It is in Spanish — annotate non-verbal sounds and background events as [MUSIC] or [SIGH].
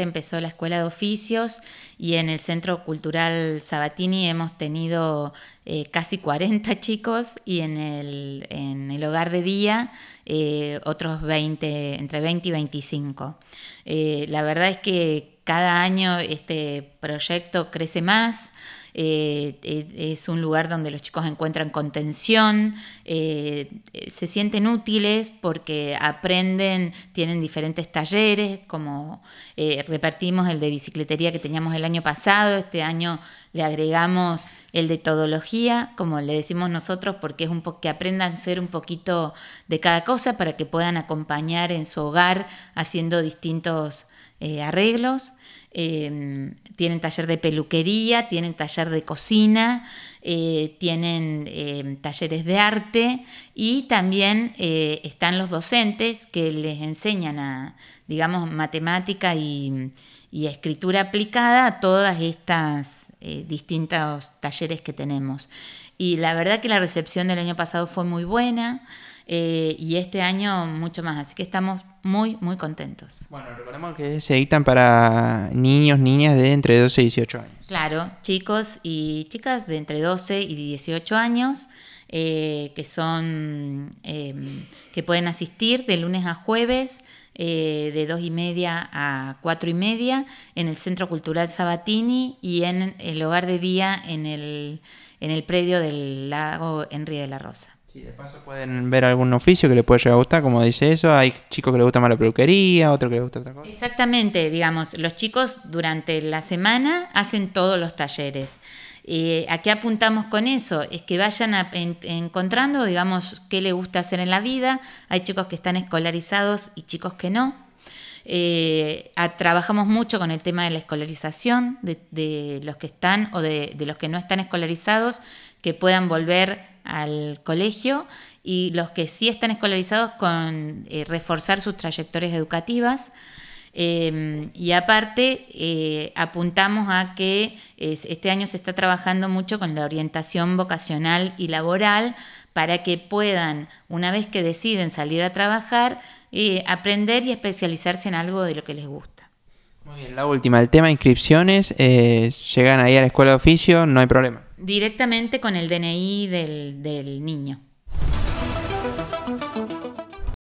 Este empezó la Escuela de Oficios y en el Centro Cultural Sabatini hemos tenido eh, casi 40 [LAUGHS] chicos y en el, hogar de día eh, otros 20, entre 20 y 25. Eh, la verdad es que cada año este proyecto crece más. Eh, eh, es un lugar donde los chicos encuentran contención, eh, se sienten útiles porque aprenden, tienen diferentes talleres, como repartimos el de bicicletería que teníamos el año pasado, este año le agregamos el de todología, como le decimos nosotros, porque es un poco que aprendan a ser un poquito de cada cosa para que puedan acompañar en su hogar haciendo distintos eh, arreglos, em, tienen taller de peluquería, tienen taller de cocina, eh, tienen em, talleres de arte y también eh, están los docentes que les enseñan a, digamos, matemática y, y escritura aplicada a todas estas distintos talleres que tenemos. Y la verdad que la recepción del año pasado fue muy buena. Eh, y este año mucho más. Así que estamos muy, muy contentos. Bueno, recordemos que se editan para niños, niñas de entre 12 y 18 años. Claro, chicos y chicas de entre 12 y 18 años. Eh, que son em, que pueden asistir de lunes a jueves eh, de dos y media a cuatro y media en el Centro Cultural Sabatini y en el hogar de día en el, en el predio del lago Enrique de la Rosa. Sí, de paso pueden ver algún oficio que les puede llegar a gustar, como dice eso. Hay chicos que les gusta más la peluquería, otros que les gusta otra cosa. Exactamente, digamos, los chicos durante la semana hacen todos los talleres. Eh, ¿A qué apuntamos con eso? Es que vayan encontrando, digamos, qué les gusta hacer en la vida. Hay chicos que están escolarizados y chicos que no. Eh, trabajamos mucho con el tema de la escolarización de, los que están o de, de los que no están escolarizados, que puedan volver al colegio y los que sí están escolarizados con eh, reforzar sus trayectorias educativas. Em, y aparte, eh, apuntamos a que este año se está trabajando mucho con la orientación vocacional y laboral para que puedan, una vez que deciden salir a trabajar, eh, aprender y especializarse en algo de lo que les gusta. Muy bien, la última, el tema inscripciones, llegan ahí a la escuela de oficio, no hay problema directamente con el DNI del, del niño.